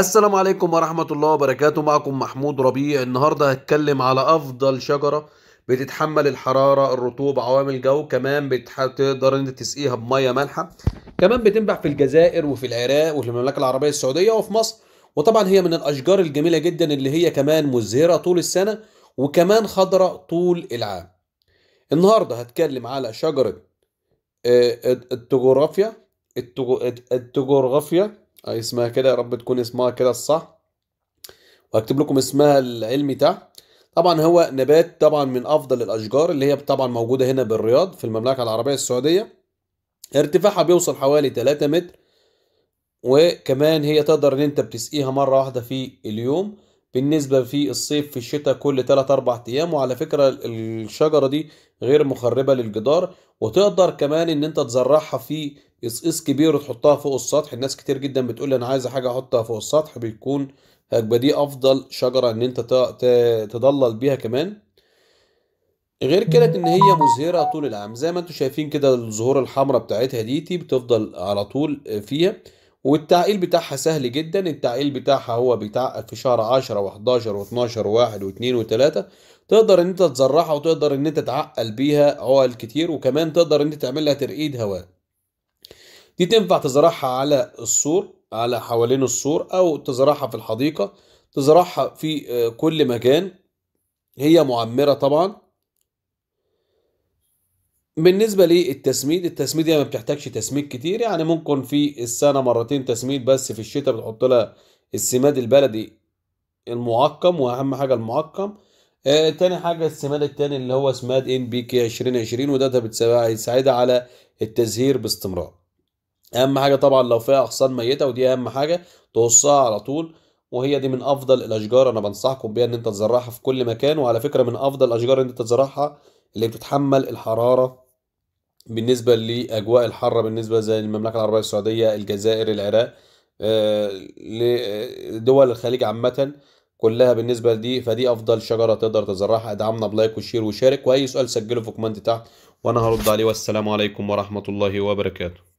السلام عليكم ورحمة الله وبركاته معكم محمود ربيع النهاردة هتكلم على أفضل شجرة بتتحمل الحرارة الرطوبة عوامل الجو كمان بتقدر انت تسقيها بمية مالحة كمان بتنبع في الجزائر وفي العراق وفي المملكة العربية السعودية وفي مصر وطبعا هي من الأشجار الجميلة جدا اللي هي كمان مزهرة طول السنة وكمان خضراء طول العام النهاردة هتكلم على شجرة آه، التجغرافيا التجغرافيا اسمها كده يا رب تكون اسمها كده الصح وهكتب لكم اسمها العلمي تحت طبعا هو نبات طبعا من افضل الاشجار اللي هي طبعا موجوده هنا بالرياض في المملكه العربيه السعوديه ارتفاعها بيوصل حوالي 3 متر وكمان هي تقدر ان انت بتسقيها مره واحده في اليوم بالنسبة في الصيف في الشتاء كل 3 4 ايام وعلى فكرة الشجرة دي غير مخربة للجدار وتقدر كمان ان انت تزرعها في قصقيص كبير وتحطها فوق السطح الناس كتير جدا بتقول لي انا عايزة حاجة احطها فوق السطح بيكون هيبقى دي افضل شجرة ان انت تضلل بيها كمان غير كده ان هي مزهرة طول العام زي ما انتم شايفين كده الزهور الحمراء بتاعتها دي بتفضل على طول فيها والتعقيل بتاعها سهل جدا التعقيل بتاعها هو بتاع في شهر 10 و11 و12 و1 و2 و3 تقدر ان انت تزرعها وتقدر ان انت تعقل بيها عقل كتير وكمان تقدر ان انت تعمل لها ترقيد هواء دي تنفع تزرعها على السور على حوالين السور او تزرعها في الحديقة تزرعها في آه، كل مكان هي معمرة طبعا بالنسبة للتسميد التسميد يعني ما بتحتاجش تسميد كتير يعني ممكن في السنة مرتين تسميد بس في الشتاء بتحط لها السماد البلدي المعقم واهم حاجة المعقم آه تاني حاجة السماد التاني اللي هو سماد ان بي كي عشرين عشرين وده بتساعدها على التزهير باستمرار اهم حاجة طبعا لو فيها اغصان ميتة ودي اهم حاجة تقصها على طول وهي دي من افضل الاشجار انا بنصحكم بيها ان انت تزرعها في كل مكان وعلى فكرة من افضل الاشجار ان انت تزرعها اللي بتتحمل الحرارة بالنسبة لأجواء الحارة بالنسبة زي المملكة العربية السعودية الجزائر العراق آه، لدول آه، الخليج عامة كلها بالنسبة لدي فدي أفضل شجرة تقدر تزرعها ادعمنا بلايك وشير وشارك وأي سؤال سجله في كومنت تحت وأنا هرد عليه والسلام عليكم ورحمة الله وبركاته